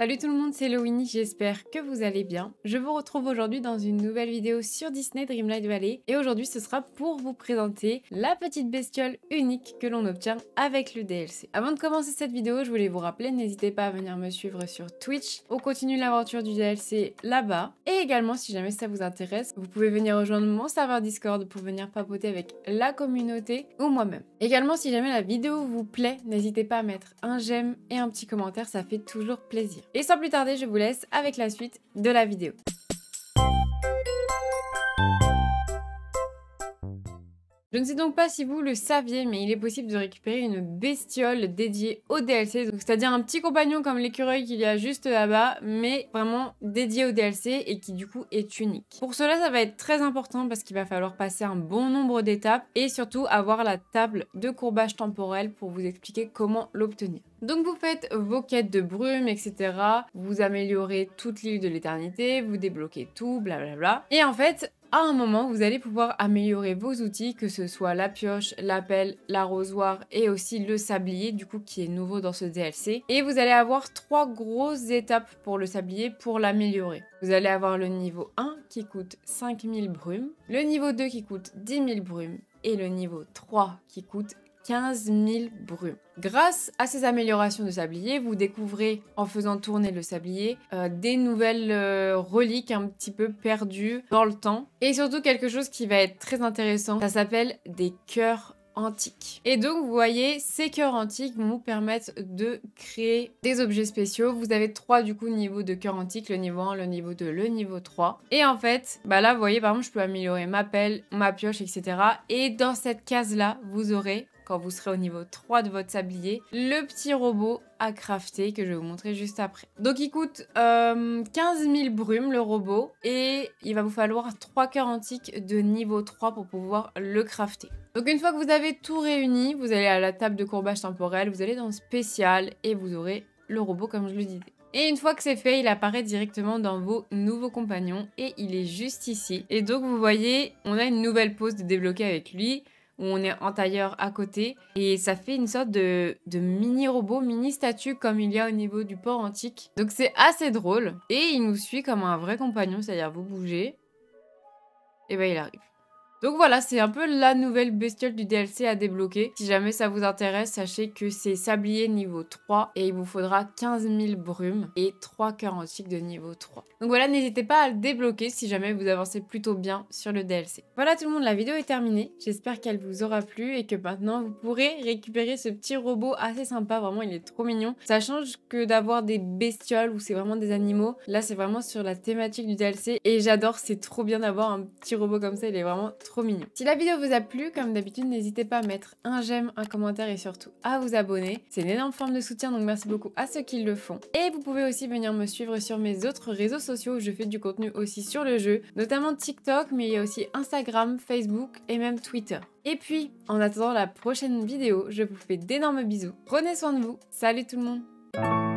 Salut tout le monde, c'est Lowini, j'espère que vous allez bien. Je vous retrouve aujourd'hui dans une nouvelle vidéo sur Disney Dreamlight Valley et aujourd'hui ce sera pour vous présenter la petite bestiole unique que l'on obtient avec le DLC. Avant de commencer cette vidéo, je voulais vous rappeler, n'hésitez pas à venir me suivre sur Twitch, on continue l'aventure du DLC là-bas et également si jamais ça vous intéresse, vous pouvez venir rejoindre mon serveur Discord pour venir papoter avec la communauté ou moi-même. Également si jamais la vidéo vous plaît, n'hésitez pas à mettre un j'aime et un petit commentaire, ça fait toujours plaisir. Et sans plus tarder, je vous laisse avec la suite de la vidéo. Je ne sais donc pas si vous le saviez, mais il est possible de récupérer une bestiole dédiée au DLC, c'est-à-dire un petit compagnon comme l'écureuil qu'il y a juste là-bas, mais vraiment dédié au DLC et qui du coup est unique. Pour cela, ça va être très important parce qu'il va falloir passer un bon nombre d'étapes et surtout avoir la table de courbage temporel pour vous expliquer comment l'obtenir. Donc vous faites vos quêtes de brume, etc. Vous améliorez toute l'île de l'éternité, vous débloquez tout, blablabla. Et en fait, à un moment, vous allez pouvoir améliorer vos outils, que ce soit la pioche, la pelle, l'arrosoir et aussi le sablier, du coup, qui est nouveau dans ce DLC. Et vous allez avoir trois grosses étapes pour le sablier pour l'améliorer. Vous allez avoir le niveau 1 qui coûte 5000 brumes, le niveau 2 qui coûte 10 000 brumes, et le niveau 3 qui coûte 15 000 brumes. Grâce à ces améliorations de sablier, vous découvrez en faisant tourner le sablier euh, des nouvelles euh, reliques un petit peu perdues dans le temps. Et surtout quelque chose qui va être très intéressant, ça s'appelle des cœurs antiques. Et donc vous voyez, ces cœurs antiques nous permettent de créer des objets spéciaux. Vous avez trois du coup niveaux de cœurs antiques, le niveau 1, le niveau 2, le niveau 3. Et en fait, bah là vous voyez par exemple je peux améliorer ma pelle, ma pioche, etc. Et dans cette case là, vous aurez quand vous serez au niveau 3 de votre sablier, le petit robot à crafter que je vais vous montrer juste après. Donc il coûte 15 euh, 000 brumes le robot et il va vous falloir 3 cœurs antiques de niveau 3 pour pouvoir le crafter. Donc une fois que vous avez tout réuni, vous allez à la table de courbage temporel, vous allez dans spécial et vous aurez le robot comme je le disais. Et une fois que c'est fait, il apparaît directement dans vos nouveaux compagnons et il est juste ici. Et donc vous voyez, on a une nouvelle pose de débloquer avec lui où on est en tailleur à côté. Et ça fait une sorte de, de mini-robot, mini-statue comme il y a au niveau du port antique. Donc c'est assez drôle. Et il nous suit comme un vrai compagnon, c'est-à-dire vous bougez. Et ben il arrive. Donc voilà, c'est un peu la nouvelle bestiole du DLC à débloquer. Si jamais ça vous intéresse, sachez que c'est sablier niveau 3 et il vous faudra 15 000 brumes et 3 cœurs antiques de niveau 3. Donc voilà, n'hésitez pas à le débloquer si jamais vous avancez plutôt bien sur le DLC. Voilà tout le monde, la vidéo est terminée. J'espère qu'elle vous aura plu et que maintenant vous pourrez récupérer ce petit robot assez sympa. Vraiment, il est trop mignon. Ça change que d'avoir des bestioles où c'est vraiment des animaux. Là, c'est vraiment sur la thématique du DLC et j'adore, c'est trop bien d'avoir un petit robot comme ça. Il est vraiment trop si la vidéo vous a plu, comme d'habitude, n'hésitez pas à mettre un j'aime, un commentaire et surtout à vous abonner. C'est une énorme forme de soutien, donc merci beaucoup à ceux qui le font. Et vous pouvez aussi venir me suivre sur mes autres réseaux sociaux où je fais du contenu aussi sur le jeu, notamment TikTok, mais il y a aussi Instagram, Facebook et même Twitter. Et puis, en attendant la prochaine vidéo, je vous fais d'énormes bisous. Prenez soin de vous. Salut tout le monde